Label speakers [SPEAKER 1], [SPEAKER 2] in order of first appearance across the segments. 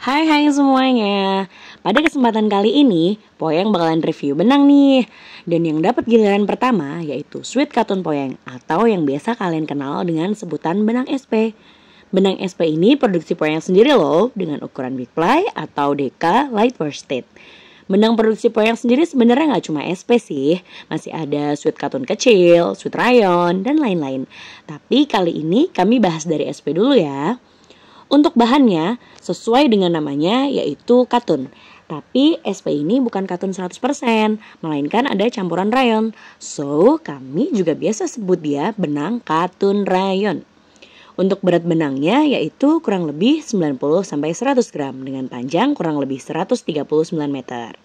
[SPEAKER 1] Hai hai semuanya Pada kesempatan kali ini Poyang bakalan review benang nih Dan yang dapat giliran pertama Yaitu Sweet Katun Poyang Atau yang biasa kalian kenal dengan sebutan benang SP Benang SP ini produksi Poyang sendiri loh Dengan ukuran big ply atau DK light worsted Benang produksi Poyang sendiri sebenarnya nggak cuma SP sih, masih ada sweet Cotton kecil, sweet rayon, dan lain-lain. Tapi kali ini kami bahas dari SP dulu ya. Untuk bahannya sesuai dengan namanya yaitu katun. Tapi SP ini bukan katun 100%, melainkan ada campuran rayon. So, kami juga biasa sebut dia benang katun rayon. Untuk berat benangnya yaitu kurang lebih 90 100 gram dengan panjang kurang lebih 139 meter.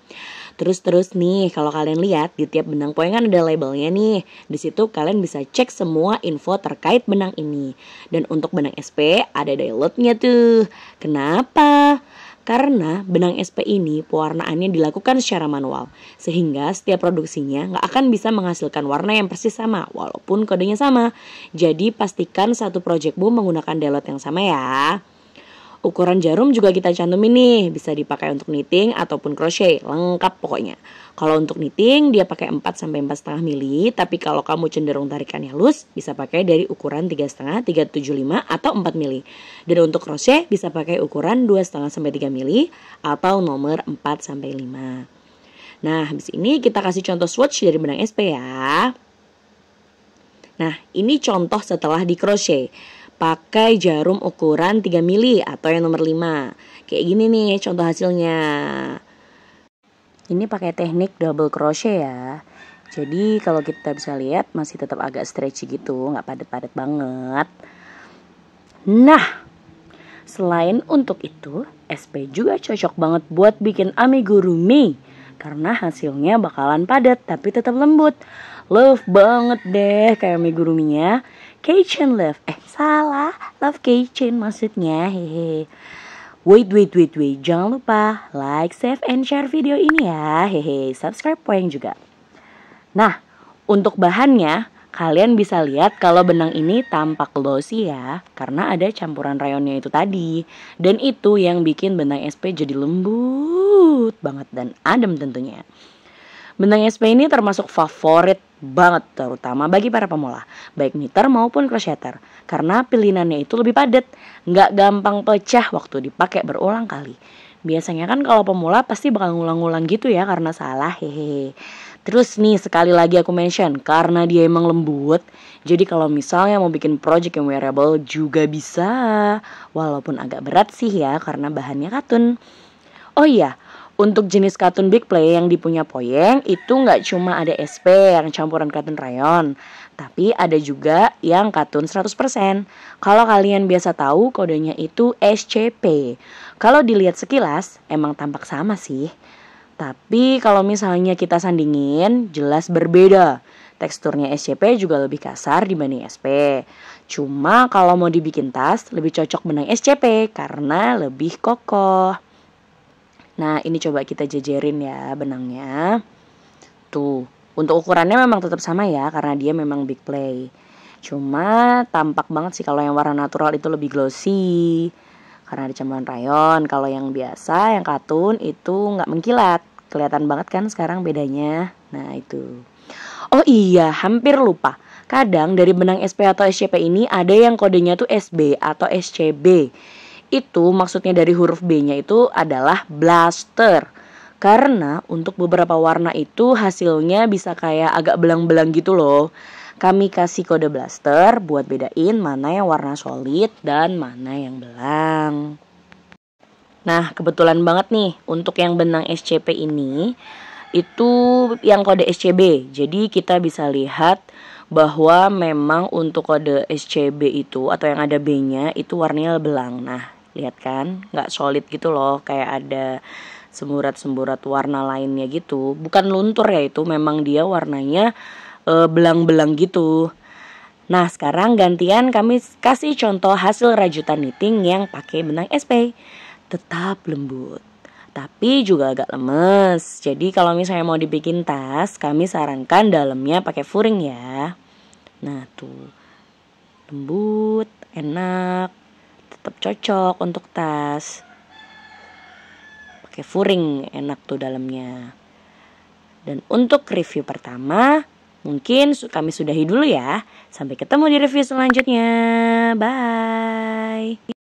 [SPEAKER 1] Terus-terus nih, kalau kalian lihat di tiap benang poengan ada labelnya nih. Di situ kalian bisa cek semua info terkait benang ini. Dan untuk benang SP ada downloadnya tuh. Kenapa? Karena benang SP ini pewarnaannya dilakukan secara manual, sehingga setiap produksinya nggak akan bisa menghasilkan warna yang persis sama, walaupun kodenya sama. Jadi pastikan satu project bu menggunakan delot yang sama ya. Ukuran jarum juga kita cantumin nih, bisa dipakai untuk knitting ataupun crochet, lengkap pokoknya. Kalau untuk knitting dia pakai 4 sampai 4,5 mili, tapi kalau kamu cenderung tarikannya lus, bisa pakai dari ukuran 3,5, 375 atau 4 mili. Dan untuk crochet bisa pakai ukuran 2,5 sampai 3 mili atau nomor 4 sampai 5. Nah, habis ini kita kasih contoh swatch dari benang SP ya. Nah, ini contoh setelah di crochet pakai jarum ukuran 3 mili atau yang nomor 5 kayak gini nih contoh hasilnya ini pakai teknik double crochet ya jadi kalau kita bisa lihat masih tetap agak stretchy gitu nggak padat-padat banget nah Selain untuk itu, SP juga cocok banget buat bikin amigurumi karena hasilnya bakalan padat tapi tetap lembut. Love banget deh kayak amiguruminya. Kitchen Love. Eh, salah. Love Kitchen maksudnya. Hehe. Wait, wait, wait, wait. Jangan lupa like, save, and share video ini ya. Hehe. Subscribe poin juga. Nah, untuk bahannya, kalian bisa lihat kalau benang ini tampak glossy ya, karena ada campuran rayonnya itu tadi. Dan itu yang bikin benang SP jadi lembut banget dan adem tentunya. Benang SP ini termasuk favorit banget terutama bagi para pemula, baik knitter maupun crocheter, karena pilihannya itu lebih padat, nggak gampang pecah waktu dipakai berulang kali. Biasanya kan kalau pemula pasti bakal ngulang-ngulang gitu ya karena salah hehehe. Terus nih sekali lagi aku mention karena dia emang lembut. Jadi kalau misalnya mau bikin project yang wearable juga bisa. Walaupun agak berat sih ya karena bahannya katun. Oh iya, untuk jenis katun big play yang dipunya Poyeng itu nggak cuma ada SP yang campuran katun rayon, tapi ada juga yang katun 100%. Kalau kalian biasa tahu kodenya itu SCP. Kalau dilihat sekilas emang tampak sama sih. Tapi kalau misalnya kita sandingin jelas berbeda. Teksturnya SCP juga lebih kasar dibanding SP. Cuma kalau mau dibikin tas lebih cocok benang SCP karena lebih kokoh. Nah, ini coba kita jejerin ya benangnya. Tuh, untuk ukurannya memang tetap sama ya karena dia memang big play. Cuma tampak banget sih kalau yang warna natural itu lebih glossy karena ada campuran rayon. Kalau yang biasa, yang katun itu nggak mengkilat. Kelihatan banget kan sekarang bedanya. Nah, itu. Oh iya, hampir lupa. Kadang dari benang SP atau SCP ini ada yang kodenya tuh SB atau SCB. Itu maksudnya dari huruf B-nya itu adalah blaster. Karena untuk beberapa warna itu hasilnya bisa kayak agak belang-belang gitu loh. Kami kasih kode blaster buat bedain mana yang warna solid dan mana yang belang. Nah, kebetulan banget nih untuk yang benang SCP ini itu yang kode SCB. Jadi kita bisa lihat bahwa memang untuk kode SCB itu atau yang ada B-nya itu warnanya belang. Nah, lihat kan nggak solid gitu loh kayak ada semburat-semburat warna lainnya gitu bukan luntur ya itu memang dia warnanya eh, belang-belang gitu nah sekarang gantian kami kasih contoh hasil rajutan knitting yang pakai benang SP tetap lembut tapi juga agak lemes. Jadi kalau misalnya mau dibikin tas, kami sarankan dalamnya pakai furing ya. Nah, tuh. Lembut, enak, tetap cocok untuk tas pakai furing enak tuh dalamnya dan untuk review pertama mungkin kami sudahi dulu ya sampai ketemu di review selanjutnya bye